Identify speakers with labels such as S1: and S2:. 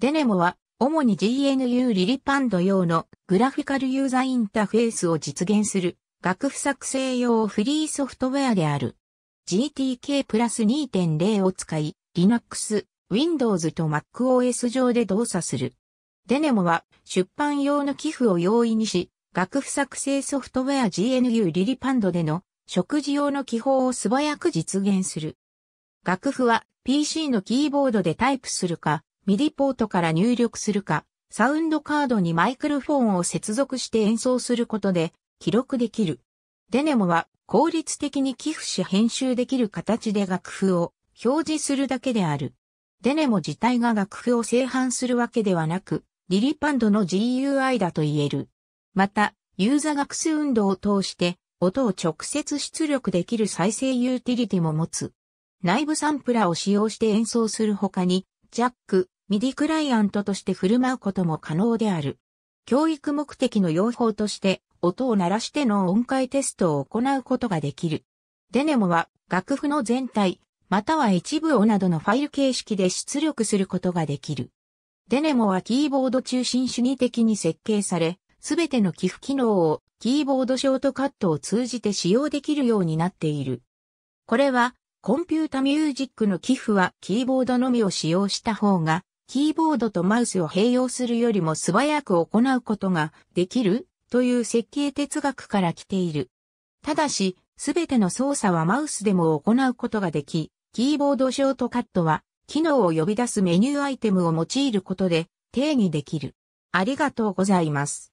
S1: デネモは、主に GNU リリパンド用のグラフィカルユーザインターフェースを実現する楽譜作成用フリーソフトウェアである。GTK プラス2.0を使い、Linux、Windows と MacOS 上で動作する。デネモは出版用の寄付を容易にし、楽譜作成ソフトウェア GNU リリパンドでの食事用の記法を素早く実現する。楽譜は PC のキーボードでタイプするか、ミディポートから入力するか、サウンドカードにマイクロフォンを接続して演奏することで記録できる。デネモは効率的に寄付し編集できる形で楽譜を表示するだけである。デネモ自体が楽譜を製版するわけではなく、リリパンドの GUI だと言える。また、ユーザ学習運動を通して音を直接出力できる再生ユーティリティも持つ。内部サンプラを使用して演奏する他に、ジャック、ミディクライアントとして振る舞うことも可能である。教育目的の用法として、音を鳴らしての音階テストを行うことができる。デネモは、楽譜の全体、または一部をなどのファイル形式で出力することができる。デネモはキーボード中心主義的に設計され、すべての寄付機能をキーボードショートカットを通じて使用できるようになっている。これは、コンピュータミュージックの寄付はキーボードのみを使用した方がキーボードとマウスを併用するよりも素早く行うことができるという設計哲学から来ている。ただし、すべての操作はマウスでも行うことができ、キーボードショートカットは、機能を呼び出すメニューアイテムを用いることで定義できる。ありがとうございます。